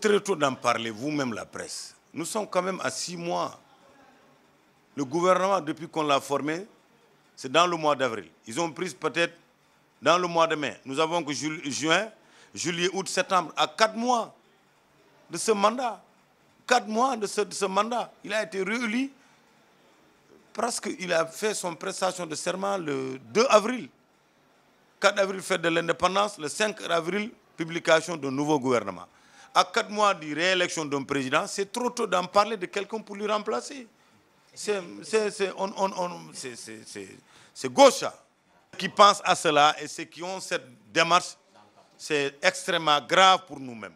Très tôt d'en parler, vous-même la presse. Nous sommes quand même à six mois. Le gouvernement, depuis qu'on l'a formé, c'est dans le mois d'avril. Ils ont pris peut-être dans le mois de mai. Nous avons que juin, juillet, août, septembre, à quatre mois de ce mandat. Quatre mois de ce, mandat. Il a été réélu parce qu'il a fait son prestation de serment le 2 avril. 4 avril, fête de l'indépendance. Le 5 avril, publication d'un nouveau gouvernement à quatre mois de réélection d'un président, c'est trop tôt d'en parler de quelqu'un pour lui remplacer. C'est on, qui pense à cela et ceux qui ont cette démarche, c'est extrêmement grave pour nous-mêmes.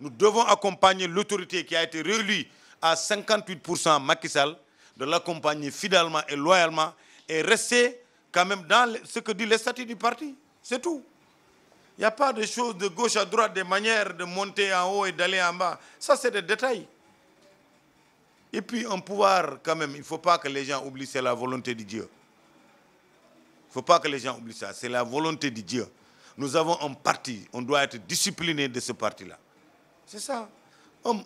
Nous devons accompagner l'autorité qui a été réélue à 58% Macky Sall, de l'accompagner fidèlement et loyalement et rester quand même dans ce que dit le statut du parti. C'est tout. Il n'y a pas de choses de gauche à droite, de manières de monter en haut et d'aller en bas. Ça, c'est des détails. Et puis, un pouvoir, quand même, il ne faut pas que les gens oublient, c'est la volonté de Dieu. Il ne faut pas que les gens oublient ça. C'est la volonté de Dieu. Nous avons un parti. On doit être discipliné de ce parti-là. C'est ça. Un,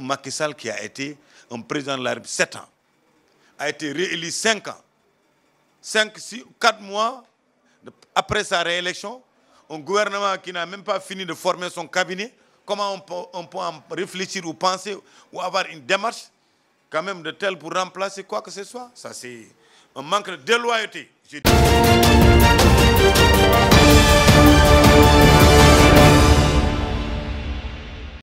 Macky Sall qui a été un président de la 7 ans, a été réélu 5 ans, 5, 6, 4 mois après sa réélection, un gouvernement qui n'a même pas fini de former son cabinet, comment on peut, en réfléchir ou penser ou avoir une démarche quand même de telle pour remplacer quoi que ce soit Ça, c'est un manque de loyauté.